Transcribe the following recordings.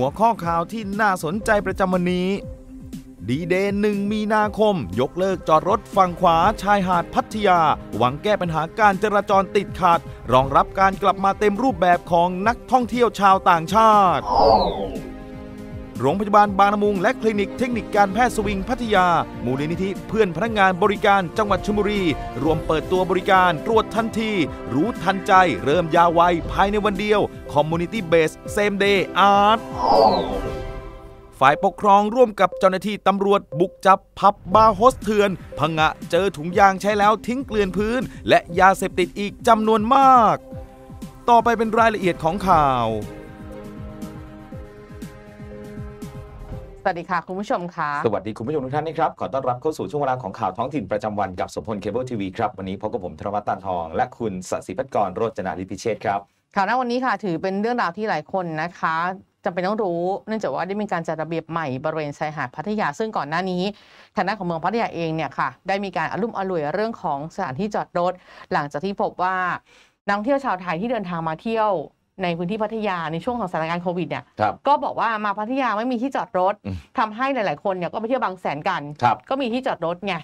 หัวข้อข่าวที่น่าสนใจประจำวันนี้ ดีเดย์หนึ่งมีนาคม ยกเลิกจอดรถฝั่งขวาชายหาดพัทยา หวังแก้ปัญหาการจราจรติดขัด รองรับการกลับมาเต็มรูปแบบของนักท่องเที่ยวชาวต่างชาติโรงพยาบาลบางละมุง และคลินิกเทคนิคการแพทย์สวิงพัทยา มูลนิธิเพื่อนพนักงานบริการจังหวัดชลบุรีรวมเปิดตัวบริการตรวจทันที รู้ทันใจ เริ่มยาวไวภายในวันเดียวคอมมูนิตี้เบสเซมเดย์อาร์ตฝ่ายปกครองร่วมกับเจ้าหน้าที่ตำรวจบุกจับพับบาร์โฮสเถื่อน พังะเจอถุงยางใช้แล้วทิ้งเกลื่อนพื้น และยาเสพติดอีกจำนวนมาก ต่อไปเป็นรายละเอียดของข่าวสวัสดีค่ะ คุณผู้ชมค่ะสวัสดีคุณผู้ชมทุกท่านนะครับ ขอต้อนรับเข้าสู่ช่วงเวลาของข่าวท้องถิ่นประจำวันกับสมพลเคเบิลทีวีครับ วันนี้พบกับผมธนวัฒน์ตันทอง และคุณสศิพัฒกรโรจนาลิพิเชษครับ ข่าวหน้าวันนี้ค่ะถือเป็นเรื่องราวที่หลายคนนะคะจำเป็นต้องรู้ เนื่องจากว่าได้มีการจัดระเบียบใหม่บริเวณชายหาดพัทยาซึ่งก่อนหน้านี้ทางด้านของเมืองพัทยาเองเนี่ยค่ะได้มีการอลุ่มอล่วยเรื่องของสถานที่จอดรถหลังจากที่พบว่านักท่องเที่ยวชาวไทยที่เดินทางมาเที่ยวในพื้นที่พัทยาในช่วงของสถานการณ์โควิดเนี่ย ก็บอกว่ามาพัทยาไม่มีที่จอดรถทำทำให้หลายๆคนเนี่ยก็ไปเที่ยวบางแสนกัน ก็มีที่จอดรถไง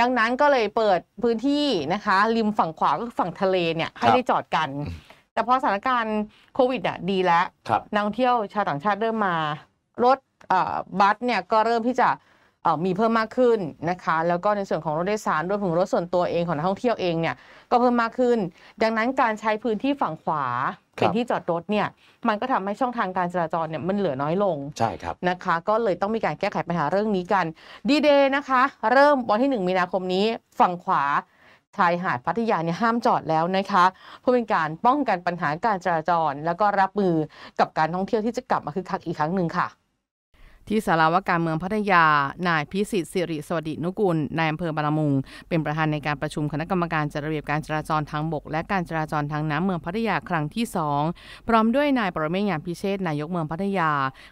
ดังนั้นก็เลยเปิดพื้นที่นะคะริมฝั่งขวา ก็คือฝั่งทะเลเนี่ยให้ได้จอดกัน แต่พอสถานการณ์โควิดอ่ะดีแล้ว นักท่องเที่ยวชาวต่างชาติเริ่มมา รถบัสเนี่ยก็เริ่มที่จะมีเพิ่มมากขึ้นนะคะ แล้วก็ในส่วนของรถโดยสารรวมถึงรถส่วนตัวเองของนักท่องเที่ยวเองเนี่ยก็เพิ่มมากขึ้น ดังนั้นการใช้พื้นที่ฝั่งขวาเป็นที่จอดรถเนี่ยมันก็ทำให้ช่องทางการจราจรเนี่ยมันเหลือน้อยลง ใช่ครับนะคะ ก็เลยต้องมีการแก้ไขปัญหาเรื่องนี้กันดีเดย์นะคะ เริ่มวันที่1มีนาคมนี้ฝั่งขวาชายหาดพัทยาเนี่ยห้ามจอดแล้วนะคะเพื่อเป็นการป้องกันปัญหาการจราจร แล้วก็รับมือกับการท่องเที่ยวที่จะกลับมาคึกคักอีกครั้งหนึ่งค่ะที่สารวการเมืองพัทยา นายพิสิทธิ์สิริสวัสดินุกุลนายอำเภอบารมุงเป็นประธานในการประชุมคณะกรรมการจัดระเบียบการจราจรทางบก และการจราจรทางน้ำเมืองพัทยาครั้งที่2พร้อมด้วยนายปรเมฆยามพิเชษนายกเมืองพัทยา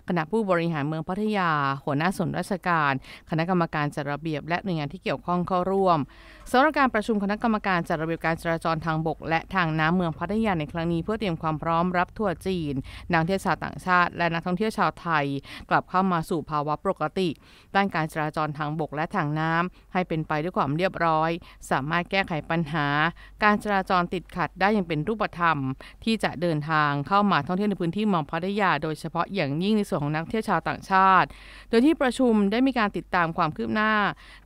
คณะผู้บริหารเมืองพัทยาหัวหน้าส่วนราชการ คณะกรรมการจัดระเบียบและหน่วยงานที่เกี่ยวข้องเข้าร่วมสำหรับการประชุมคณะกรรมการจัดระเบียบการจราจรทางบก และทางน้ำเมืองพัทยาในครั้งนี้เพื่อเตรียมความพร้อมรับทัวร์จีน นักท่องเที่ยวชาวต่างชาติ และนักท่องเที่ยวชาวไทยกลับเข้ามาสู่ ภาวะปกติด้านการจราจรทางบกและทางน้ำให้เป็นไปด้วยความเรียบร้อย สามารถแก้ไขปัญหา การจราจรติดขัดได้อย่างเป็นรูปธรรมที่จะเดินทางเข้ามาท่องเที่ยวในพื้นที่มองพัทยาโดยเฉพาะอย่างยิ่งในส่วนของนักเที่ยวชาวต่างชาติ โดยที่ประชุมได้มีการติดตามความคืบหน้า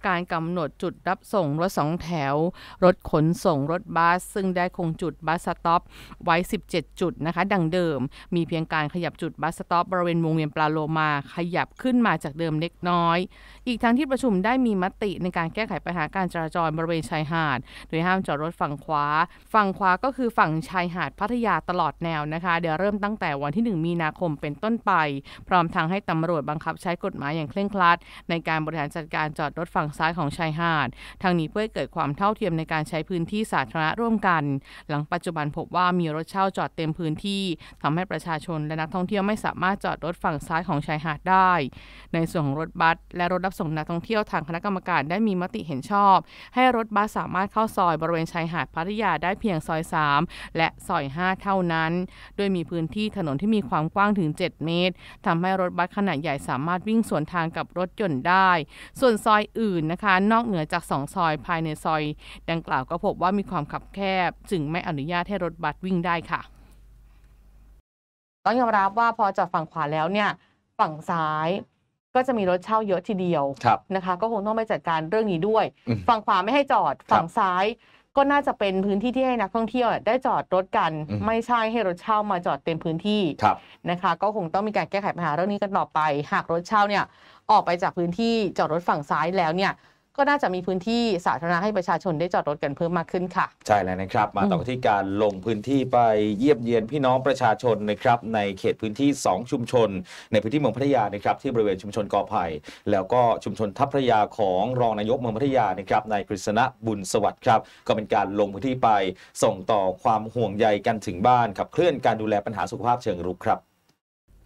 การกำหนดจุดรับส่งรถสองแถวรถขนส่งรถบัสซึ่งได้คงจุดบัสสต็อปไว้ 17 จุดนะคะดังเดิม มีเพียงการขยับจุดบัสสต็อปบริเวณวงเวียนปลาโลมาขยับบขึ้นมาจากเดิมเล็กน้อย อีกทั้งที่ประชุมได้มีมติในการแก้ไขปัญหาการจราจรบริเวณชายหาดโดยห้ามจอดรถฝั่งขวา ฝั่งขวาก็คือฝั่งชายหาดพัทยาตลอดแนวนะคะ เดี๋ยวเริ่มตั้งแต่วันที่ 1 มีนาคมเป็นต้นไป พร้อมทางให้ตำรวจบังคับใช้กฎหมายอย่างเคร่งครัด ในการบริหารจัดการจอดรถฝั่งซ้ายของชายหาดทางนี้เพื่อเกิดความเท่าเทียมในการใช้พื้นที่สาธารณะร่วมกัน หลังปัจจุบันพบว่ามีรถเช่าจอดเต็มพื้นที่ทำให้ประชาชน และนักท่องเที่ยวไม่สามารถจอดรถฝั่งซ้ายของชายหาดได้ในส่วนของรถบัสและรถรับส่งนักท่องเที่ยวทางคณะกรรมการได้มีมติเห็นชอบ ให้รถบัสสามารถเข้าซอยบริเวณชายหาดพัทยาได้เพียงซอย 3และซอย5เท่านั้น โดยมีพื้นที่ถนนที่มีความกว้างถึง 7 เมตร ทำให้รถบัสขนาดใหญ่สามารถวิ่งสวนทางกับรถยนต์ได้ ส่วนซอยอื่นนะคะ นอกเหนือจาก 2 ซอยภายในซอยดังกล่าวก็พบว่ามีความขับแคบจึงไม่อนุญาตให้รถบัสวิ่งได้ค่ะต้องยอมรับว่าพอจอดฝั่งขวาแล้วเนี่ยฝั่งซ้ายก็จะมีรถเช่าเยอะทีเดียวนะคะก็คงต้องไปจัดการเรื่องนี้ด้วย ฝั่งขวาไม่ให้จอดฝั่งซ้ายก็น่าจะเป็นพื้นที่ที่ให้นักท่องเที่ยวได้จอดรถกันไม่ใช่ให้รถเช่ามาจอดเต็มพื้นที่นะคะก็คงต้องมีการแก้ไขปัญหาเรื่องนี้กันต่อไปหากรถเช่าเนี่ยออกไปจากพื้นที่จอดรถฝั่งซ้ายแล้วเนี่ยก็น่าจะมีพื้นที่สาธารณะให้ประชาชนได้จอดรถกันเพิ่มมากขึ้นค่ะใช่แล้วนะครับมาต่อที่การลงพื้นที่ไปเยี่ยมเยียนพี่น้องประชาชนนะครับในเขตพื้นที่ 2 ชุมชน ในพื้นที่เมืองพัทยานะครับที่บริเวณชุมชนกอไผ่แล้วก็ชุมชนทัพพระยาของรองนายกเมืองพัทยานะครับนายกฤษณะบุญสวัสดิ์ครับ ก็เป็นการลงพื้นที่ไป ส่งต่อความห่วงใยกันถึงบ้านขับเคลื่อนการดูแลปัญหาสุขภาพเชิงรุกครับ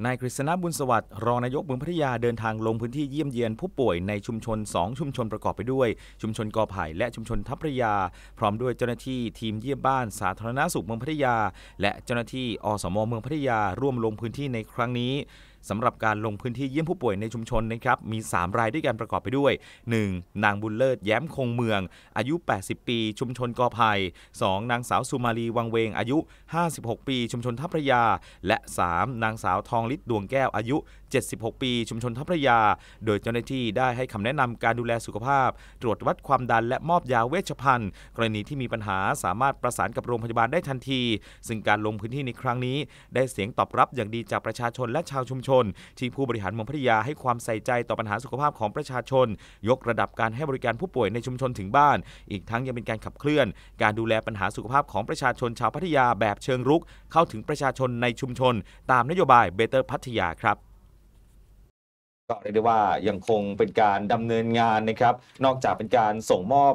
นายกฤษณะบุญสวัสดิ์รองนายกเมืองพัทยาเดินทางลงพื้นที่เยี่ยมเยียนผู้ป่วยในชุมชน 2 ชุมชนประกอบไปด้วย ชุมชนกอไผ่และชุมชนทัพพระยา พร้อมด้วยเจ้าหน้าที่ทีมเยี่ยมบ้าน สาธารณสุขเมืองพัทยา และเจ้าหน้าที่อสมเมืองพัทยาร่วมลงพื้นที่ในครั้งนี้สำหรับการลงพื้นที่เยี่ยมผู้ป่วยในชุมชนนะครับ มี 3 รายด้วยกันประกอบไปด้วย 1. นางบุญเลิศ แย้มคงเมือง อายุ 80 ปี ชุมชนกอไผ่ 2. นางสาวสุมาลีวังเวง อายุ 56 ปี ชุมชนทัพพระยา และ 3. นางสาวทองลิศดวงแก้ว อายุ76 ปีชุมชนทัพระยา โดยเจ้าหน้าที่ได้ให้คำแนะนำการดูแลสุขภาพ ตรวจวัดความดันและมอบยาเวชภัณฑ์ กรณีที่มีปัญหาสามารถประสานกับโรงพยาบาลได้ทันที ซึ่งการลงพื้นที่ในครั้งนี้ได้เสียงตอบรับอย่างดีจากประชาชนและชาวชุมชน ที่ผู้บริหารเมืองพัทยาให้ความใส่ใจต่อปัญหาสุขภาพของประชาชน ยกระดับการให้บริการผู้ป่วยในชุมชนถึงบ้าน อีกทั้งยังเป็นการขับเคลื่อน การดูแลปัญหาสุขภาพของประชาชนชาวพัทยาแบบเชิงรุก เข้าถึงประชาชนในชุมชน ตามนโยบายเบเตอร์พัทยาครับก็เรียกได้ว่ายังคงเป็นการดำเนินงานนะครับ นอกจากเป็นการส่งมอบ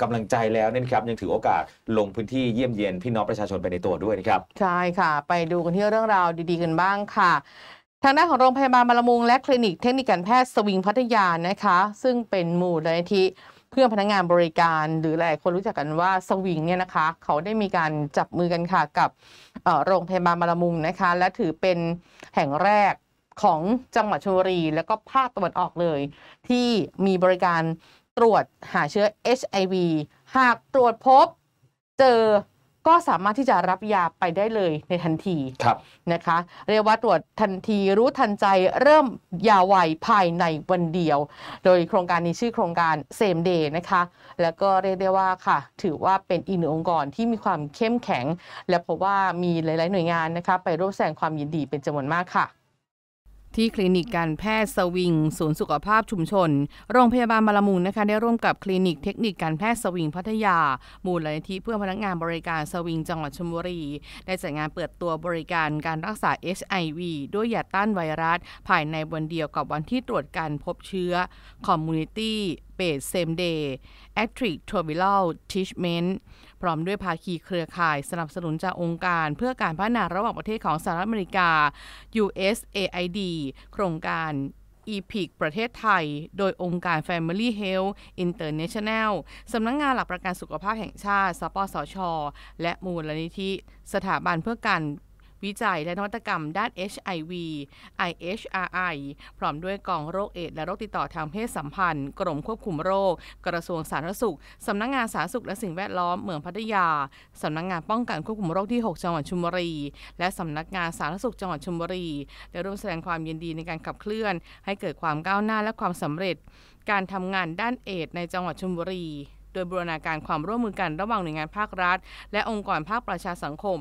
กำลังใจแล้วนี่ครับ ยังถือโอกาสลงพื้นที่เยี่ยมเยียน พี่น้องประชาชนไปในตัวด้วยนะครับ ใช่ค่ะ ไปดูกันที่เรื่องราวดี ๆ กันบ้างค่ะทางด้านของโรงพยาบาลบารมุงและคลินิกเทคนิคการแพทย์สวิงพัทยานะคะ ซึ่งเป็นหมู่นที่เพื่อนพนักงานบริการ หรือหลายคนรู้จักกันว่าสวิงเนี่ยนะคะ เขาได้มีการจับมือกันค่ะกับโรงพยาบาลบารมุงนะคะและถือเป็นแห่งแรกของจังหวัดชลบุรีแล้วก็ภาคตะวันออกเลย ที่มีบริการตรวจหาเชื้อ HIV หากตรวจพบเจอก็สามารถที่จะรับยาไปได้เลยในทันทีนะคะ เรียกว่าตรวจทันทีรู้ทันใจเริ่มยาไวภายในวันเดียว โดยโครงการนี้ชื่อโครงการเซมเดย์นะคะ แล้วก็เรียกได้ว่าค่ะ ถือว่าเป็นอีกหนึ่งองค์กรที่มีความเข้มแข็ง และเพราะว่ามีหลาย ๆ หน่วยงานนะคะไปร่วมแสดงความยินดีเป็นจำนวนมากค่ะที่คลินิกการแพทย์สวิง ศูนย์สุขภาพชุมชน โรงพยาบาลบาลมุงนะคะได้ร่วมกับคลินิกเทคนิคการแพทย์สวิงพัทยา มูลนิธิเพื่อพนักงานบริการสวิงจังหวัดชลบุรีได้จัดงานเปิดตัวบริการการรักษา HIV ด้วยยาต้านไวรัส ภายในวันเดียวกับวันที่ตรวจการพบเชื้อ Community Based Same Day a t t r i c t r o v i l a l Treatment พร้อม ด้วยภาคีเครือข่ายสนับสนุน จาก องค์การเพื่อการพัฒนา ระหว่างประเทศของสหรัฐอเมริกา USAID โครงการ EPIC ประเทศไทย โดยองค์การ Family Health International สำนักงงานหลักประกันสุขภาพแห่งชาติ สปสช และมูลนิธิสถาบันเพื่อการวิจัยและนวัตกรรมด้าน HIV IHRI พร้อมด้วยกองโรคเอดและโรคติดต่อทางเพศสัมพันธ์กรมควบคุมโรค กระทรวงสาธารณสุขสำนักงงานสาธารณสุขและสิ่งแวดล้อมเมืองพัทยาสำนักงงานป้องกันควบคุมโรคที่ 6 จังหวัดชุมบุรี และสำนักงานสาธารณสุขจังหวัดชุมบุรีได้ร่วมแสดงความยินดีในการขับเคลื่อน ให้เกิดความก้าวหน้าและความสำเร็จ การทำงานด้านเอดในจังหวัดชุมบุรีโดยบูรณาการความร่วมมือกันระหว่างหน่วยงานภาครัฐ และองค์กรภาคประชาสังคม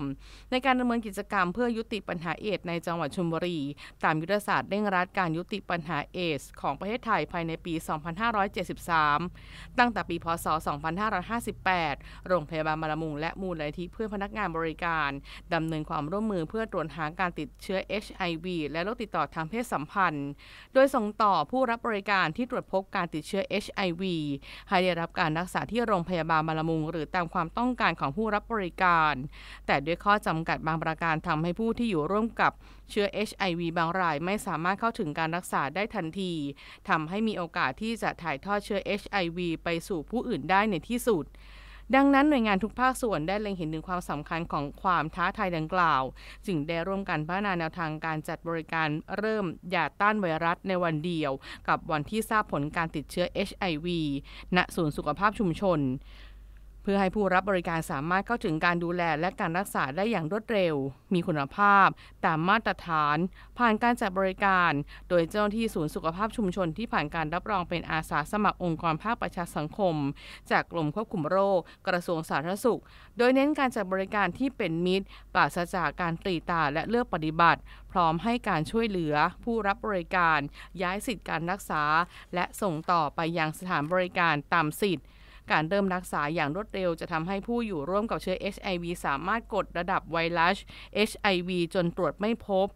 ในการดำเนินกิจกรรมเพื่อยุติปัญหาเอดในจังหวัดชลบุรีตามยุทธศาสตร์เร่งรัดการยุติปัญหาเอส ของประเทศไทยภายในปี 2573 ตั้งแต่ปี พศ 2558 โรงพยาบาลมาลมุงและมูลนิธิเพื่อพนักงานบริการดำเนินความร่วมมือเพื่อตรวจหาการติดเชื้อ HIV และโรคติดต่อทางเพศสัมพันธ์ โดยส่งต่อผู้รับบริการที่ตรวจพบการติดเชื้อ HIV ให้ได้รับการรักษาาที่โรงพยาบาลบาลมุงหรือตามความต้องการของผู้รับบริการ แต่ด้วยข้อจำกัดบางประการทำให้ผู้ที่อยู่ร่วมกับเชื้อ HIV บางรายไม่สามารถเข้าถึงการรักษาได้ทันทีทำให้มีโอกาสที่จะถ่ายทอดเชื้อ HIV ไปสู่ผู้อื่นได้ในที่สุดดังนั้นหน่วยงานทุกภาคส่วนได้เล็งเห็นถึงความสำคัญของความท้าทายดังกล่าว จึงได้ร่วมกันพัฒนาแนวทางการจัดบริการเริ่มยาต้านไวรัสในวันเดียว กับวันที่ทราบผลการติดเชื้อ HIV ณศูนย์สุขภาพชุมชนพื่อให้ผู้รับบริการสามารถเข้าถึงการดูแลและการรักษาได้อย่างรวดเร็ว มีคุณภาพ ตามมาตรฐาน ผ่านการจัดบริการโดยเจ้าหน้าที่ศูนย์สุขภาพชุมชนที่ผ่านการรับรองเป็นอาสาสมัครองค์กรภาคประชาสังคม จากกรมควบคุมโรคกระทรวงสาธารณสุข โดยเน้นการจัดบริการที่เป็นมิตร ปราศจากการตรีตาและเลือกปฏิบัติ พร้อมให้การช่วยเหลือผู้รับบริการ ย้ายสิทธิการรักษา และส่งต่อไปยังสถานบริการตามสิทธิ์การเริ่มรักษาอย่างรวดเร็วจะทำให้ผู้อยู่ร่วมกับเชื้อ HIV สามารถกดระดับไวรัส HIV จนตรวจไม่พบ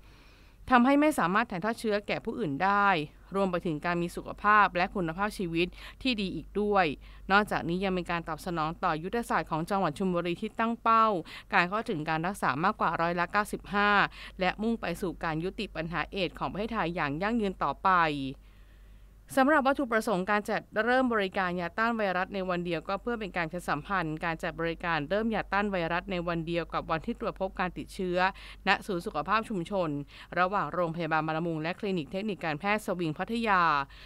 ทำให้ไม่สามารถถ่ายทอดเชื้อแก่ผู้อื่นได้ รวมไปถึงการมีสุขภาพและคุณภาพชีวิตที่ดีอีกด้วย นอกจากนี้ยังเป็นการตอบสนองต่อยุทธศาสตร์ของจังหวัดชุมบุรีที่ตั้งเป้า การเข้าถึงการรักษามากกว่าร้อยละ95 และมุ่งไปสู่การยุติปัญหาเอดของประเทศไทยอย่างยั่งยืนต่อไปสำหรับวัตถุประสงค์การจัดเริ่มบริการยาต้านไวรัสในวันเดียวก็เพื่อเป็นการประชาสัมพันธ์การจัดบริการเริ่มยาต้านไวรัสในวันเดียวกับวันที่ตรวจพบการติดเชื้อณศูนย์สุขภาพชุมชน ระหว่างโรงพยาบาลมาลมุงและคลินิกเทคนิคการแพทย์สวิงพัทยา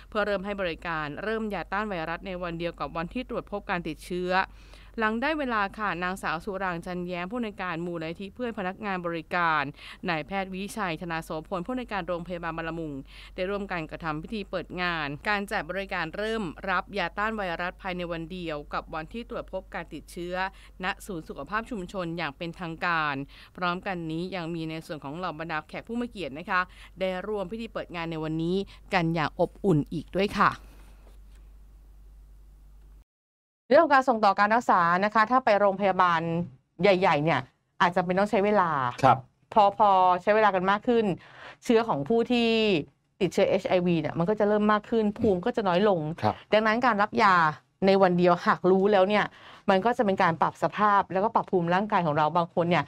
เพื่อเริ่มให้บริการเริ่มยาต้านไวรัสในวันเดียวกับวันที่ตรวจพบการติดเชื้อหลังได้เวลาค่ะนางสาวสุรางจันแย้มผู้ในการมูลนิธิเพื่อนพนักงานบริการนายแพทย์วิชัยธนาโสพลผู้ในการโรงพยาบาลบารมุง ได้ร่วมกันกระทำพิธีเปิดงาน การแจกบริการเริ่มรับยาต้านไวรัสภายในวันเดียวกับวันที่ตรวจพบการติดเชื้อณศูนย์สุขภาพชุมชนอย่างเป็นทางการ พร้อมกันนี้ยังมีในส่วนของเหล่าบรรดาแขกผู้มีเกียรตินะคะ ได้ร่วมพิธีเปิดงานในวันนี้กันอย่างอบอุ่นอีกด้วยค่ะเรื่องการส่งต่อการรักษานะคะ ถ้าไปโรงพยาบาลใหญ่ๆเนี่ยอาจจะเป็นต้องใช้เวลาครับพอพอใช้เวลากันมากขึ้น เชื้อของผู้ที่ติดเชื้อ HIV เนี่ยมันก็จะเริ่มมากขึ้นภูมิก็จะน้อยลงดังนั้นการรับยาในวันเดียวหากรู้แล้วเนี่ย มันก็จะเป็นการปรับสภาพแล้วก็ปรับภูมิร่างกายของเราบางคนเนี่ย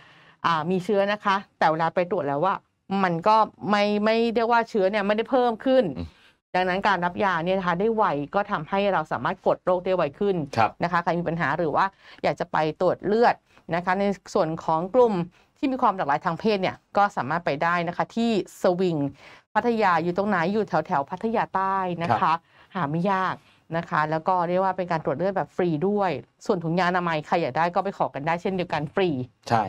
มีเชื้อนะคะ แต่เวลาไปตรวจแล้วว่า มันก็ไม่ไม่เรียกว่าเชื้อเนี่ยไม่ได้เพิ่มขึ้นดังนั้นการรับยาเนี่ยนะคะได้ไวก็ทำให้เราสามารถกดโรคได้ไวขึ้นนะคะใครมีปัญหาหรือว่าอยากจะไปตรวจเลือดนะคะ ในส่วนของกลุ่มที่มีความหลากหลายทางเพศเนี่ย ก็สามารถไปได้นะคะที่สวิงพัทยาอยู่ตรงไหนอยู่แถวแถวพัทยาใต้นะคะ หาไม่ยากนะคะแล้วก็เรียกว่าเป็นการตรวจเลือดแบบฟรีด้วย ส่วนถุงยางอนามัยใครอยากได้ก็ไปขอกันได้เช่นเดียวกันฟรี ใช่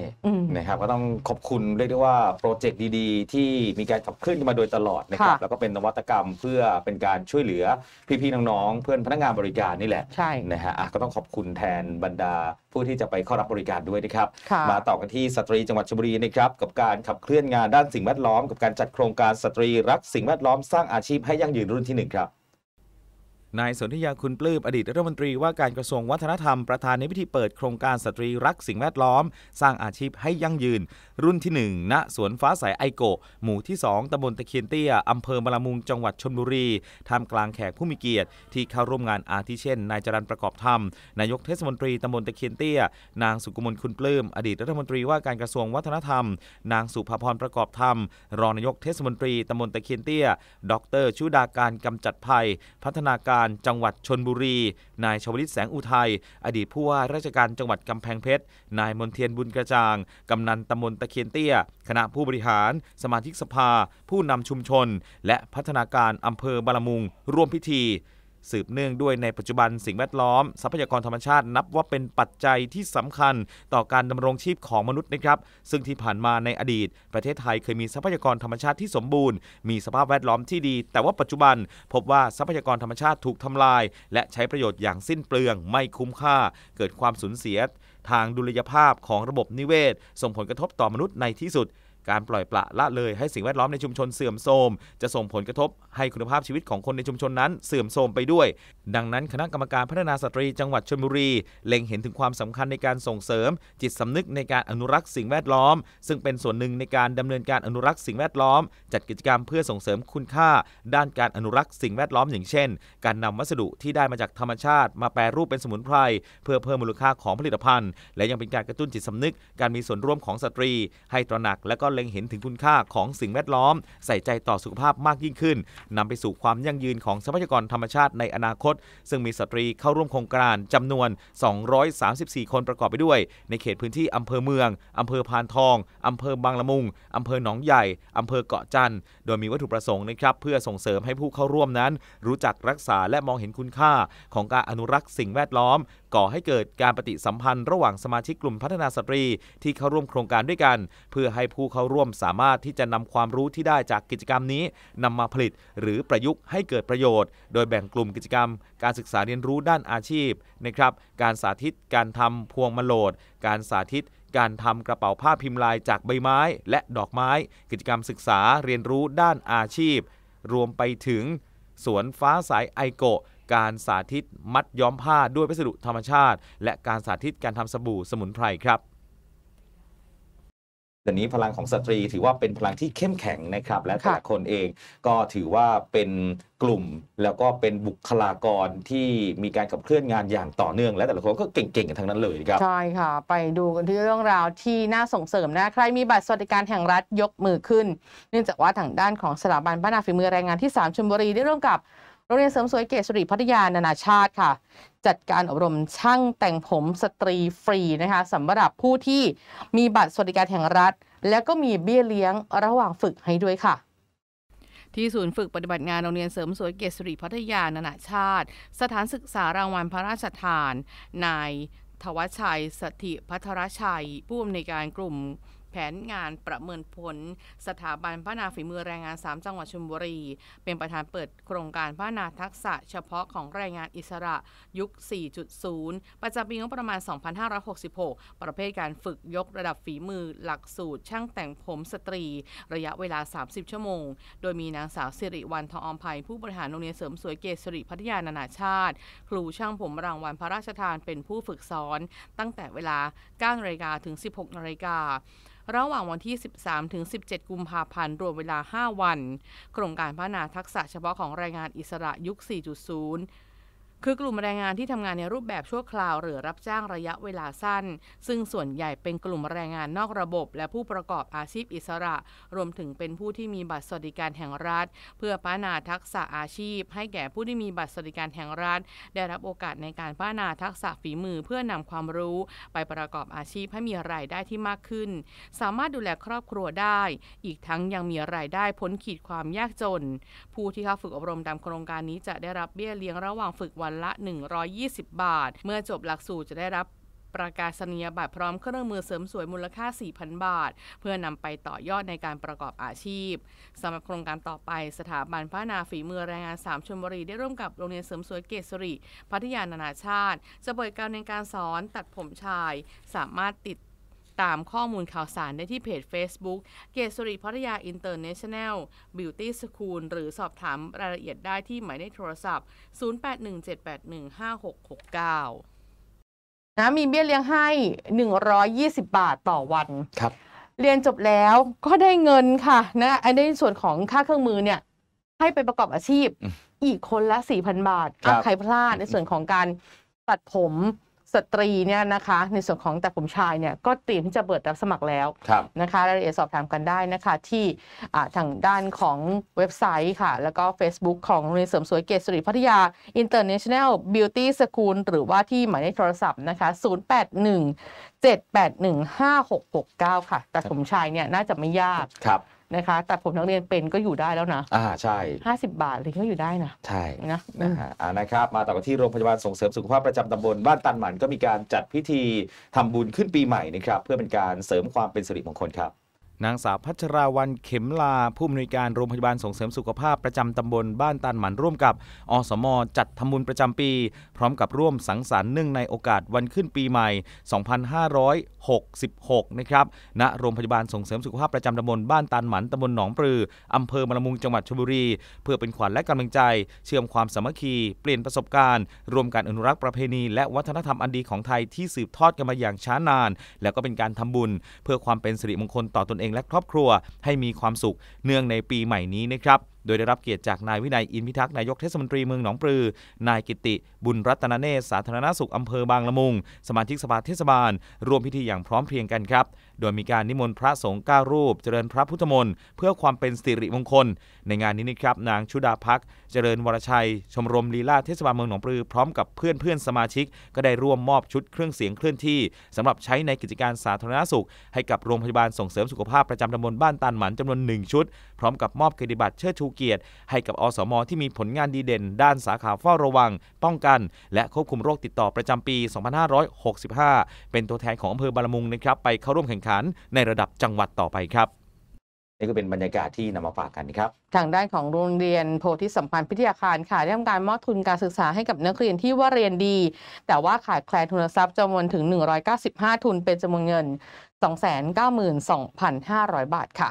นะครับ ก็ต้องขอบคุณเรียกได้ว่าโปรเจกต์ดี ๆ ที่มีการขับเคลื่อนมาโดยตลอดนะครับแล้วก็เป็นนวัตกรรมเพื่อเป็นการช่วยเหลือ พี่ ๆ น้อง ๆ เพื่อนพนักงานบริการนี่แหละใช่นะฮะก็ต้องขอบคุณแทนบรรดาผู้ที่จะไปเข้ารับบริการด้วยนะครับมาต่อกันที่สตรีจังหวัดชลบุรีนะครับกับการขับเคลื่อนงานด้านสิ่งแวดล้อม กับการจัดโครงการสตรีรักสิ่งแวดล้อมสร้างอาชีพให้ยั่งยืนรุ่นที่หนึ่ครับนายสนธิยาคุณปลื้มอดีตรัฐมนตรี ว่าการกระทรวงวัฒนธรรมประธานในพิธีเปิดโครงการสตรีรักสิ่งแวดล้อม สร้างอาชีพให้ยั่งยืน รุ่นที่ 1 ณสวนฟ้าใส ไอโก หมู่ที่ 2ตำบลตะเคียนเตี้ยอำเภอบาละมุงจังหวัดชนบุรีท่ามกลางแขกผู้มีเกียรติ ที่เข้าร่วมงานอาทิเช่น นายจรันประกอบธรรมนายกเทศมนตรีตำบลตะเคียนเตี้ยนางสุกุมลคุณปลื้มอดีตรัฐมนตรีว่าการกระทรวงวัฒนธรรม นางสุภพรประกอบธรรมรองนายกเทศมนตรีตำบลตะเคียนเตี้ยดรชูดาการกำจัดภัยพัฒนาการการจังหวัดชนบุรี นายชวลิตแสงอุทัย อดีตผู้ว่า ราชการจังหวัดกำแพงเพชร นายมนเทียนบุญกระจ่าง กำนันตำบลตะเคียนเตี้ยคณะผู้บริหาร สมาชิกสภา ผู้นำชุมชน และพัฒนาการอำเภอบารมุง ร่วมพิธีสืบเนื่องด้วยในปัจจุบันสิ่งแวดล้อม ทรัพยากรธรรมชาตินับว่าเป็นปัจจัยที่สำคัญต่อการดำรงชีพของมนุษย์นะครับซึ่งที่ผ่านมาในอดีต ประเทศไทยเคยมีทรัพยากรธรรมชาติที่สมบูรณ์ มีสภาพแวดล้อมที่ดีแต่ว่าปัจจุบัน พบว่าทรัพยากรธรรมชาติถูกทำลาย และใช้ประโยชน์อย่าง สิ้นเปลือง ไม่คุ้มค่า เกิดความสูญเสีย ทางดุลยภาพของระบบนิเวศ ส่งผลกระทบต่อมนุษย์ในที่สุดการปล่อยปละละเลยให้สิ่งแวดล้อมในชุมชนเสื่อมโทรมจะส่งผลกระทบให้คุณภาพชีวิตของคนในชุมชนนั้นเสื่อมโทรมไปด้วย ดังนั้นคณะกรรมการพัฒนาสตรีจังหวัดชลบุรีเล็งเห็นถึงความสำคัญในการส่งเสริม จิตสำนึกในการอนุรักษ์สิ่งแวดล้อม ซึ่งเป็นส่วนหนึ่งในการดำเนินการอนุรักษ์สิ่งแวดล้อมจัดกิจกรรมเพื่อส่งเสริมคุณค่า ด้านการอนุรักษ์สิ่งแวดล้อม อย่างเช่น การนำวัสดุที่ได้มาจากธรรมชาติ มาแปรรูปเป็นสมุนไพรเพื่อเพิ่มมูลค่าของผลิตภัณฑ์ และยังเป็นการกระตุ้นจิตสำนึกการมีส่วนร่วมของสตรีให้ตระหนักและก็เล็งเห็นถึงคุณค่าของสิ่งแวดล้อมใส่ใจต่อสุขภาพมากยิ่งขึ้น นำไปสู่ความยั่งยืนของทรัพยากรธรรมชาติในอนาคต ซึ่งมีสตรีเข้าร่วมโครงการจำนวน 234 คนประกอบไปด้วย ในเขตพื้นที่อำเภอเมือง อำเภอพานทอง อำเภอบางละมุง อำเภอหนองใหญ่ อำเภอเกาะจันโดยมีวัตถุประสงค์นะครับเพื่อส่งเสริมให้ผู้เข้าร่วมนั้น รู้จักรักษาและมองเห็นคุณค่าของการอนุรักษ์สิ่งแวดล้อม ก่อให้เกิดการปฏิสัมพันธ์ระหว่างสมาชิกกลุ่มพัฒนาสตรีที่เข้าร่วมโครงการด้วยกัน เพื่อให้ผู้เข้าเข้าร่วมสามารถที่จะนำความรู้ที่ได้จากกิจกรรมนี้นำมาผลิตหรือประยุกต์ให้เกิดประโยชน์ โดยแบ่งกลุ่มกิจกรรม การศึกษาเรียนรู้ด้านอาชีพนะครับ การสาธิตการทำพวงมาโลด การสาธิต การทำกระเป๋าผ้าพิมพ์ลายจากใบไม้ และดอกไม้ กิจกรรมศึกษาเรียนรู้ด้านอาชีพ รวมไปถึง สวนฟ้าสายไอโกะการสาธิตมัดย้อมผ้าด้วยวัสดุธรรมชาติ และการสาธิตการทำสบู่สมุนไพรครับเดี๋ยวนี้พลังของสตรีถือว่าเป็นพลังที่เข้มแข็งนะครับ และแต่คนเองก็ถือว่าเป็นกลุ่มแล้วก็เป็นบุคลากรที่มีการขับเคลื่อนงานอย่างต่อเนื่อง และแต่ละคนก็เก่งๆกันทั้งนั้นเลยครับใช่ค่ะ ไปดูกันที่เรื่องราวที่น่าส่งเสริมนะใครมีบัตรสวัสดิการแห่งรัฐยกมือขึ้น เนื่องจากว่าทางด้านของสถาบันพัฒนาฝีมือแรงงานที่3ชลบุรีได้ร่วมกับรงเรียนเสริมสวยเกษริพัทยานานาชาติค่ะ จัดการอบรมช่างแต่งผมสตรีฟรีนะคะสำหรับผู้ที่มีบัตรสวัสดิการแห่งรัฐ แล้วก็มีเบี้ยเลี้ยงระหว่างฝึกให้ด้วยค่ะ ที่ศูนย์ฝึกปฏิบัติงานโรงเรียนเสริมสวยเกษริพัทยานานาชาติ สถานศึกษารางวัลพระราชทานนายทวชัย สถิพัทรชัยผู้อำนวยการกลุ่มแผนงานประเมินผลสถาบันพัฒนาฝีมือแรงงาน 3 จังหวัดชลบุรี เป็นประธานเปิดโครงการพัฒนาทักษะเฉพาะของแรงงานอิสระยุค 4.0 ประจำปีงบประมาณ 2566 ประเภทการฝึกยกระดับฝีมือหลักสูตรช่างแต่งผมสตรีระยะเวลา 30 ชั่วโมง โดยมีนางสาวสิริวันทองอมภัยผู้บริหารโรงเรียนเสริมสวยเกษริพัทยานานาชาติ ครูช่างผมรางวัลพระราชทานเป็นผู้ฝึกสอนตั้งแต่เวลา9นาฬิกาถึง 16นาฬิการะหว่างวันที่ 13 ถึง 17 กุมภาพันธ์ รวมเวลา 5 วัน โครงการพัฒนาทักษะเฉพาะของแรงงานอิสระยุค 4.0คือกลุ่มแรงงานที่ทำงานในรูปแบบชั่วคราวหรือรับจ้างระยะเวลาสั้น ซึ่งส่วนใหญ่เป็นกลุ่มแรงงานนอกระบบ และผู้ประกอบอาชีพอิสระ รวมถึงเป็นผู้ที่มีบัตรสวัสดิการแห่งรัฐ เพื่อพัฒนาทักษะอาชีพ ให้แก่ผู้ที่มีบัตรสวัสดิการแห่งรัฐ ได้รับโอกาสในการพัฒนาทักษะฝีมือเพื่อนำความรู้ไปประกอบอาชีพให้มีรายได้ที่มากขึ้น สามารถดูแลครอบครัวได้ อีกทั้งยังมีรายได้พ้นขีดความยากจน ผู้ที่เข้าฝึกอบรมตามโครงการนี้จะได้รับเบี้ยเลี้ยงระหว่างฝึกวันอนละ 120 บาท เมื่อจบหลักสูตรจะได้รับประกาศนียบัตรพร้อมเครื่องมือเสริมสวยมูลค่า 4,000 บาท เพื่อนำไปต่อยอดในการประกอบอาชีพสำหรับ โครง การต่อไปสถาบันพัฒนาฝี มือ แรงงาน 3ชลบุรี ได้ร่วมกับโรงเรียนเสริมสวยเกษริพัทยานานา ชาติจะเปิดการในการสอนตัดผมชายสามารถติดตามข้อมูลข่าวสารได้ที่เพจ Facebook เกษริพัทยาอินเตอร์เนชั่นแนลบิวตี้สคูลหรือสอบถามรายละเอียดได้ที่หมายเลขโทรศัพท์ 0817815669 นะมีเบี้ยเลี้ยงให้ 120 บาทต่อวัน ครับ เรียนจบแล้วก็ได้เงินค่ะนะอันในส่วนของค่าเครื่องมือเนี่ย ให้ไปประกอบอาชีพ อีกคนละ 4,000 บาทใครพลาดในส่วนของการตัดผมสตรีเนี่ยนะคะ ในส่วนของแต่ผมชายเนี่ย ก็เตรียมที่จะเปิดรับสมัครแล้วนะคะ รายละเอียดสอบถามกันได้นะคะที่ทางด้านของเว็บไซต์ค่ะ แล้วก็ Facebook ของโรงเรียนเสริมสวยเกษริพัทยา International Beauty School หรือว่าที่หมายเลขโทรศัพท์นะคะ 081 781 5669 ค่ะ แต่ผมชายเนี่ย น่าจะไม่ยาก ครับนะคะ แต่ผมนักเรียนเป็นก็อยู่ได้แล้วนะ อ่า ใช่ 50 บาทอลยก็อยู่ได้นะ ใช่ นะนะฮะอ่านะครับ มาต่อกันที่โรงพยาบาลส่งเสริมสุขภาพประจำตำบลบ้านตันหมันก็มีการจัดพิธีทำบุญขึ้นปีใหม่นะครับ เพื่อเป็นการเสริมความเป็นสิริมงคลครับนางสาวพัชราวันเข็มลาผู้อำนวยการโรงพยาบาลส่งเสริมสุขภาพประจำตำบลบ้านตานหมัน ร่วมกับอสม จัดทำบุญประจำปี พร้อมกับร่วมสังสรรค์เนื่องในโอกาสวันขึ้นปีใหม่ 2566 นะครับณโรงพยาบาลส่งเสริมสุขภาพประจำตำบลบ้านตานหมันตำบลหนองปลืออำเภอมะละมุงจังหวัดชลบุรีเพื่อเป็นขวัญและกำลังใจ เชื่อมความสามัคคี เปลี่ยนประสบการณ์รวมการอนุรักษ์ประเพณีและวัฒนธรรมอันดีของไทยที่สืบทอดกันมาอย่างช้านาน แล้วก็เป็นการทำบุญ เพื่อความเป็นสิริมงคลต่อตนเององและครอบครัวให้มีความสุขเนื่องในปีใหม่นี้นะครับโดยได้รับเกียรติจากนายวินัยอินพิทักษ์นายกเทศมนตรีเมืองหนองปลือ นายกิติบุญรัตนเนศสาธารณสุข อำเภอบางละมุง สมาชิกสภาเทศบาลร่วมพิธีอย่างพร้อมเพรียงกันครับ โดยมีการนิมนต์พระสงฆ์ก้ารูป เจริญพระพุทธมนต์เพื่อความเป็นสิริมงคล ในงานนี้นะครับนางชุดาพักเจริญวรชัยชมรมลีลาเทศบาลเมืองหนองปลือ พร้อมกับเพื่อนเพื่อนสมาชิก ก็ได้ร่วมมอบชุดเครื่องเสียงเคลื่อนที่ สำหรับใช้ในกิจการสาธารณสุข ให้กับโรงพยาบาลส่งเสริมสุขภาพประจำตำบลบ้านตานหมันจำนวนหนึ่งชุดพร้อมกับมอบเยรดิบัตรเชิดชูเกียรติให้กับอสมที่มีผลงานดีเด่น ด้านสาขาเฝ้าระวัง ป้องกัน และควบคุมโรคติดต่อประจำปี 2565 เป็นตัวแทนของอำเภอบารมุงนะครับ ไปเข้าร่วมแข่งขันในระดับจังหวัดต่อไปครับ นี่ก็เป็นบรรยากาศที่นำมาฝากกันครับทางด้านของโรงเรียนโพธิสัมพันธ์พิทยาคารค่ะได้ทำการมอบทุนการศึกษาให้กับนักเรียนที่ว่าเรียนดี แต่ว่าขาดแคลนทุนทรัพย์จำนวนถึง 195 ทุน เป็นจำนวนเงิน 292,500 บาทค่ะ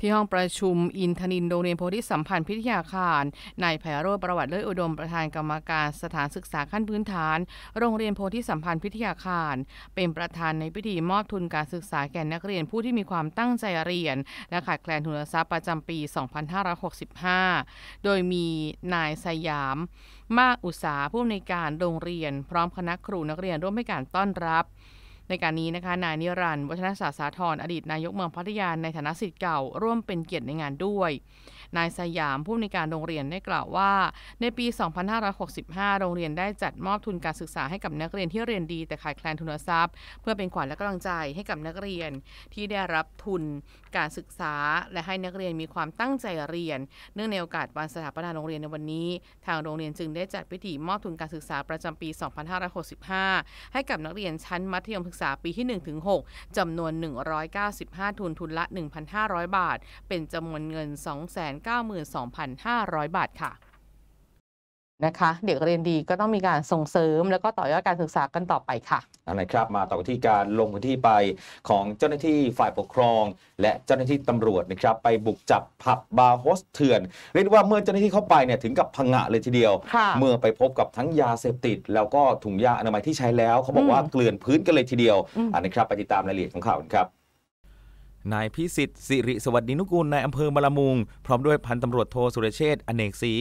ที่ห้องประชุมอินทนินโรงเรียนโพธิสัมพันธ์พิทยาคาร นายไพโรธประวัติเลิศอุดม ประธานกรรมการสถานศึกษาขั้นพื้นฐาน โรงเรียนโพธิสัมพันธ์พิทยาคาร เป็นประธานในพิธีมอบทุนการศึกษาแก่นักเรียนผู้ที่มีความตั้งใจเรียนและขาดแคลนทุนทรัพย์ประจำปี 2565 โดยมีนายสยาม มากอุตสาผู้อำนวยการโรงเรียนพร้อมคณะครูนักเรียนร่วมให้การต้อนรับในการนี้นะคะนายนิรันดร์วัฒนศาสสาธรอดีตนายกเมืองพัทยาในฐานะสิทธิ์เก่า ร่วมเป็นเกียรติในงานด้วยนายสยามผู้ในยการโรงเรียนได้กล่าวว่า ในปี 2565 โรงเรียนได้จัดมอบทุนการศึกษาให้กับนักเรียนที่เรียนดี แต่ขาดแคลนทุนทรัพย์ เพื่อเป็นขวัญและกำลังใจให้กับนักเรียนที่ได้รับทุนการศึกษาและให้นักเรียนมีความตั้งใจเรียนเนื่องในโอกาสวันสถาปนาโรงเรียนในวันนี้ ทางโรงเรียนจึงได้จัดพิธีมอบทุนการศึกษาประจำปี 2565 ให้กับนักเรียนชั้นมัธยมศึกษาปีที่ 1-6จำนวน 195 ทุนทุนละ 1,500 บาท เป็นจำนวนเงิน 2 0 0 0 1,92,500 บาทค่ะนะคะ เด็กเรียนดีก็ต้องมีการส่งเสริม แล้วก็ต่อยอดการศึกษากันต่อไปค่ะอันนะครับ มาต่อที่การลงพื้นที่ไปของเจ้าหน้าที่ฝ่ายปกครอง และเจ้าหน้าที่ตำรวจนะครับ ไปบุกจับผับบาร์โฮสเถื่อน เรียกว่าเมื่อเจ้าหน้าที่เข้าไปเนี่ย ถึงกับพังะเลยทีเดียว เมื่อไปพบกับทั้งยาเสพติดแล้วก็ถุงยาอนามัยที่ใช้แล้วเขาบอกว่าเกลื่อนพื้นกันเลยทีเดียวอันนี้ครับไปติดตามรายละเอียดของข่าวกันครับนายพิสิทธิ์สิริสวัสดินุกูลนายอำเภอบารมุง พร้อมด้วยพันตำรวจโทสุรเชษฐ์อเนกศรี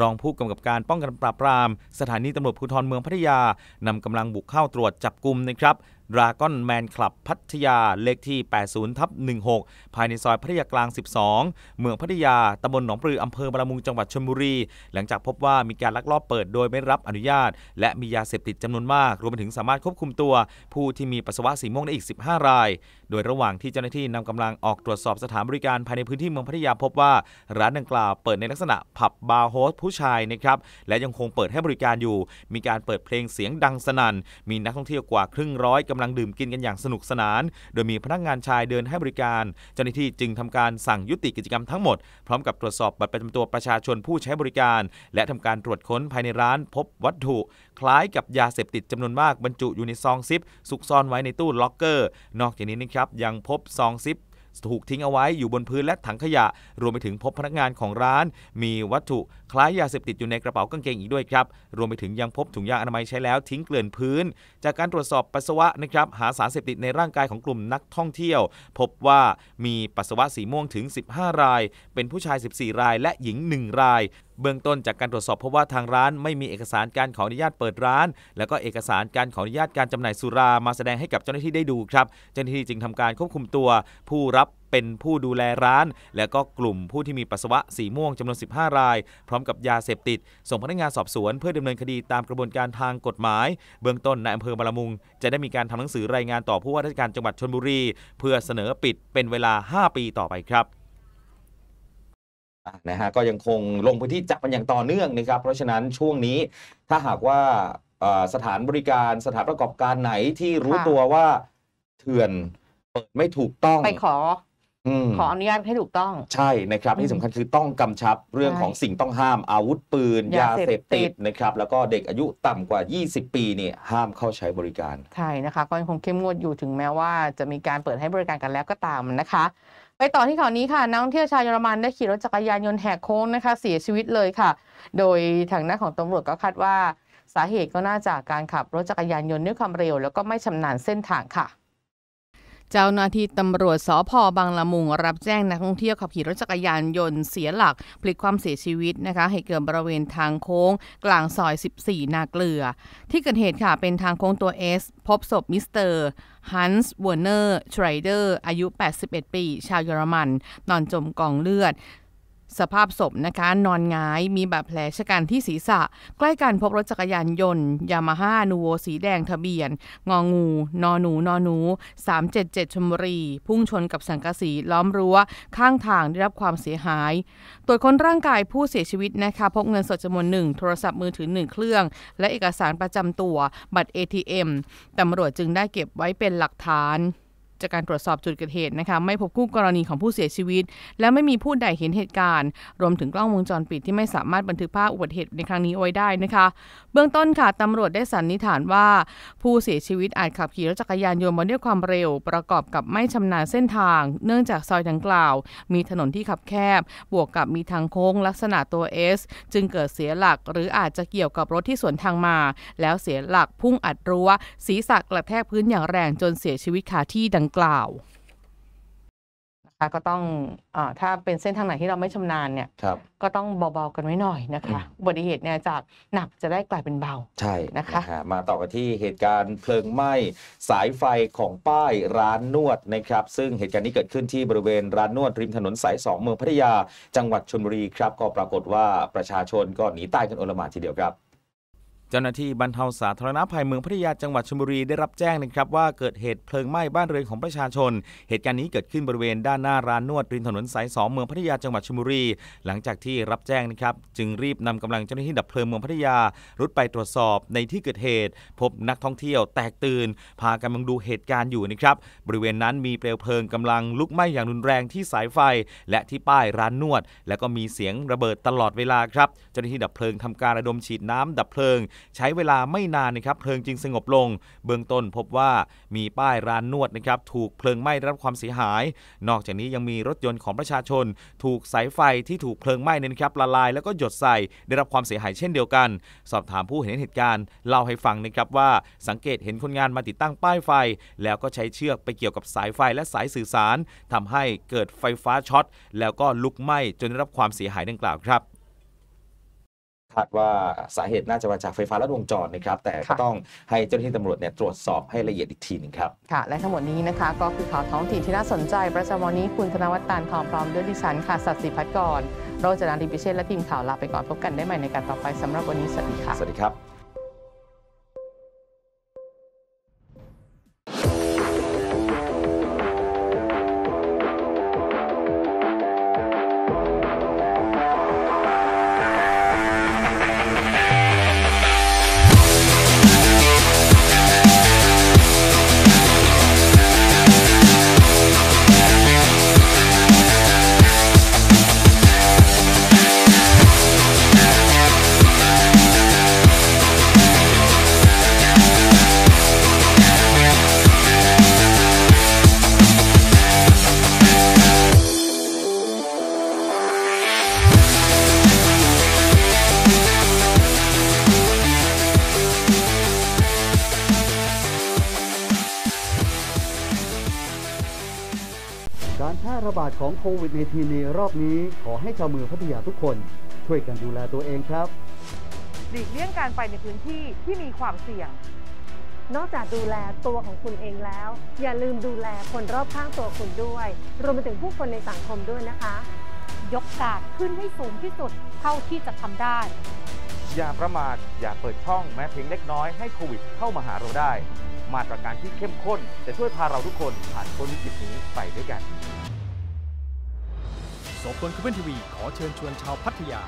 รองผู้กำกับการป้องกันปราบปราม สถานีตำรวจภูธรเมืองพัทยา นำกำลังบุกเข้าตรวจจับกลุ่มนะครับดราก้อนแมนคลับพัทยาเลขที่ 80ทับ16 ภายในซอยพัทยากลาง 12 เมืองพัทยาตำบลหนองปลือ อำเภอบารมุงจังหวัดชลบุรี หลังจากพบว่ามีการลักลอบเปิดโดยไม่รับอนุญาต และมียาเสพติดจำนวนมาก รวมไปถึงสามารถควบคุมตัว ผู้ที่มีปัสสาวะสีม่วงได้อีก 15 ราย โดยระหว่างที่เจ้าหน้าที่นำกำลังออกตรวจสอบสถานบริการภายในพื้นที่เมืองพัทยาพบว่า ร้านดังกล่าวเปิดในลักษณะผับบาร์โฮสผู้ชายนะครับและยังคงเปิดให้บริการอยู่ มีการเปิดเพลงเสียงดังสนั่นมีนักท่องเที่ยวกว่าครึ่งร้อยกำำลังดื่มกินกันอย่างสนุกสนาน โดยมีพนักงานชายเดินให้บริการ เจ้าหน้าที่จึงทำการสั่งยุติกิจกรรมทั้งหมด พร้อมกับตรวจสอบบัตรประจำตัวประชาชนผู้ใช้บริการ และทำการตรวจค้นภายในร้านพบวัตถุ คล้ายกับยาเสพติดจำนวนมากบรรจุอยู่ในซองซิปซุกซ่อนไว้ในตู้ล็อกเกอร์ นอกจากนี้นะครับยังพบซองซิปถูกทิ้งเอาไว้อยู่บนพื้นและถังขยะ รวมไปถึงพบพนักงานของร้าน มีวัตถุคล้ายยาเสพติดอยู่ในกระเป๋ากางเกงอีกด้วยครับ รวมไปถึงยังพบถุงยางอนามัยใช้แล้วทิ้งเกลื่อนพื้น จากการตรวจสอบปัสสาวะนะครับ หาสารเสพติดในร่างกายของกลุ่มนักท่องเที่ยว พบว่ามีปัสสาวะสีม่วงถึง 15 ราย เป็นผู้ชาย 14 รายและหญิง 1 รายเบื้องต้นจากการตรวจสอบเพราะว่าทางร้านไม่มีเอกสารการขออนุญาตเปิดร้าน แล้วก็เอกสารการขออนุญาตการจำหน่ายสุรามาแสดงให้กับเจ้าหน้าที่ได้ดูครับเจ้าหน้าที่จึงทำการควบคุมตัวผู้รับเป็นผู้ดูแลร้าน แล้วก็กลุ่มผู้ที่มีปัสสาวะสีม่วงจำนวน15 ราย พร้อมกับยาเสพติดส่งพนักงานสอบสวนเพื่อดำเนินคดีตามกระบวนการทางกฎหมายเบื้องต้นนายอำเภอบาลมุงจะได้มีการทำหนังสือรายงานต่อผู้ว่าราชการจังหวัดชนบุรีเพื่อเสนอปิดเป็นเวลา 5 ปีต่อไปครับนะฮะก็ยังคงลงพื้นที่จับมันอย่างต่อเนื่องนะครับ เพราะฉะนั้นช่วงนี้ถ้าหากว่าสถานบริการสถานประกอบการไหนที่รู้ตัวว่าเถื่อนเปิดไม่ถูกต้อง ไปขอขออนุญาตให้ถูกต้อง ใช่นะครับ ที่สำคัญคือต้องกำชับเรื่องของสิ่งต้องห้าม อาวุธปืน ยาเสพติดนะครับ แล้วก็เด็กอายุต่ำกว่า 20 ปีนี่ห้ามเข้าใช้บริการ ใช่นะคะก็ยังคงเข้มงวดอยู่ถึงแม้ว่าจะมีการเปิดให้บริการกันแล้วก็ตามนะคะไปต่อที่ข่าวนี้ค่ะนักท่องเที่ยวชาวเยอรมันได้ขี่รถจักรยานยนต์แหกโค้งนะคะ เสียชีวิตเลยค่ะ โดยทางหน้าของตำรวจก็คาดว่า สาเหตุก็น่าจากการขับ รถจักรยานยนต์ด้วยความเร็ว แล้วก็ไม่ชำนาญเส้นทางค่ะเจ้าหน้าที่ตำรวจสพบางละมุง รับแจ้งนักท่องเที่ยวขับขี่รถจักรยานยนต์เสียหลักพลิกความเสียชีวิตนะคะเหตุเกิดบริเวณทางโค้งกลางซอย 14 นาเกลือ ที่เกิดเหตุค่ะ เป็นทางโค้งตัวเอสพบศพมิสเตอร์ฮันส์ วอร์เนอร์ทรเดอร์อายุ 81 ปี ชาวเยอรมัน นอนจมกองเลือดสภาพศพนะคะนอนงายมีบาดแผลชะกันที่ศีรษะ ใกล้กันพบรถจักรยานยนต์ ยามาฮ่านูโวสีแดงทะเบียน งองูนอหนู นอหนู 377 ชมรี พุ่งชนกับสังกะสีล้อมรั้วข้างทางได้รับความเสียหายตรวจค้นร่างกายผู้เสียชีวิตนะคะพบเงินสดจำนวนหนึ่งโทรศัพท์มือถือหนึ่งเครื่อง และเอกสารประจำตัว บัตร ATM ตำรวจจึงได้เก็บไว้เป็นหลักฐานจากการตรวจสอบจุดเกิดเหตุนะคะ ไม่พบคู่กรณีของผู้เสียชีวิต และไม่มีผู้ใดเห็นเหตุการณ์ รวมถึงกล้องวงจรปิดที่ไม่สามารถบันทึกภาพอุบัติเหตุในครั้งนี้ไว้ได้นะคะ เบื้องต้นค่ะตำรวจได้สันนิษฐานว่าผู้เสียชีวิตอาจขับขี่รถจักรยานยนต์มาด้วยความเร็ว ประกอบกับไม่ชำนาญเส้นทาง เนื่องจากซอยดังกล่าว มีถนนที่ขับแคบ บวกกับมีทางโค้งลักษณะตัว S จึงเกิดเสียหลักหรืออาจจะเกี่ยวกับรถที่สวนทางมา แล้วเสียหลักพุ่งอัดรั้ว ศีรษะกระแทกพื้นอย่างแรงจนเสียชีวิตคาที่ดังกล่าวนะคะก็ต้องอถ้าเป็นเส้นทางไหนที่เราไม่ชำนาญเนี่ยก็ต้องเบาๆกันไว้หน่อยนะคะอุบัติเหตุเนี่ยจากหนักจะได้กลายเป็นเบา ใช่นะคะะมาต่อกันที่เหตุการณ์เพลิงไหม้สายไฟของป้ายร้านนวดนะครับ ซึ่งเหตุการณ์นี้เกิดขึ้นที่บริเวณร้านนวดริมถนนสาย2เมืองพัทยาจังหวัดชลบุรีครับก็ปรากฏว่าประชาชนก็หนีตายกันโอลหม่าทีเดียวครับเจ้าหน้าที่บรรเทาสาธารณภัยเมืองพัทยาจังหวัดชลบุรีได้รับแจ้งนะครับ ว่าเกิดเหตุเพลิงไหม้บ้านเรือนของประชาชน เหตุการณ์นี้เกิดขึ้นบริเวณด้านหน้าร้านนวดริมถนนสาย 2 เมืองพัทยาจังหวัดชลบุรี หลังจากที่รับแจ้งนะครับ จึงรีบนำกำลังเจ้าหน้าที่ดับเพลิงเมืองพัทยารุดไปตรวจสอบในที่เกิดเหตุ พบนักท่องเที่ยวแตกตื่นพากันมองดูเหตุการณ์อยู่นะครับบริเวณนั้นมีเปลวเพลิงกำลังลุกไหม้อย่างรุนแรงที่สายไฟ และที่ป้ายร้านนวด แล้วก็มีเสียงระเบิดตลอดเวลาครับเจ้าหน้าที่ดับเพลิงทำการระดมฉีดน้ำดับเพลิงใช้เวลาไม่นานนะครับ เพลิงจึงสงบลง เบื้องต้นพบว่ามีป้ายร้านนวดนะครับ ถูกเพลิงไหม้ได้รับความเสียหาย นอกจากนี้ยังมีรถยนต์ของประชาชน ถูกสายไฟที่ถูกเพลิงไหม้นะครับละลายแล้วก็หยดใส่ได้รับความเสียหายเช่นเดียวกัน สอบถามผู้เห็นเหตุการณ์เล่าให้ฟังนะครับว่าสังเกตเห็นคนงานมาติดตั้งป้ายไฟ แล้วก็ใช้เชือกไปเกี่ยวกับสายไฟและสายสื่อสาร ทำให้เกิดไฟฟ้าช็อตแล้วก็ลุกไหม้จนได้รับความเสียหายดังกล่าวครับคาดว่าสาเหตุน่าจะมาจากไฟฟ้าลัดวงจรนะครับ แต่ต้องให้เจ้าหน้าที่ตำรวจเนี่ยตรวจสอบให้ละเอียดอีกทีนึงครับ ค่ะ และทั้งหมดนี้นะคะก็คือข่าวท้องถิ่นที่น่าสนใจประจำวันนี้คุณธนวัฒน์ตานทองพร้อมด้วยดิฉันค่ะสัตย์สิพัฒกรโรจนาลิพิเชษและทีมข่าวลาไปก่อนพบกันได้ใหม่ในการต่อไปสำหรับวันนี้สวัสดีค่ะสวัสดีครับระบาดของโควิดในทีนีรอบนี้ขอให้ชาวเมืองพัทยาทุกคนช่วยกันดูแลตัวเองครับ หลีกเลี่ยงการไปในพื้นที่ที่มีความเสี่ยง นอกจากดูแลตัวของคุณเองแล้ว อย่าลืมดูแลคนรอบข้างตัวคุณด้วย รวมไปถึงผู้คนในสังคมด้วยนะคะ ยกกาดขึ้นให้สูงที่สุดเท่าที่จะทำได้ อย่าประมาทอย่าเปิดช่องแม้เพียงเล็กน้อยให้โควิดเข้ามาหาเราได้มาตรการที่เข้มข้นจะช่วยพาเราทุกคนผ่านพ้นวิกฤตนี้ไปด้วยกันโสพลคุเวนทีวีขอเชิญชวนชาวพัทยา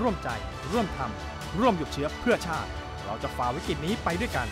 ร่วมใจร่วมทำร่วมหยุดเชื้อเพื่อชาติเราจะฝ่าวิกฤตนี้ไปด้วยกัน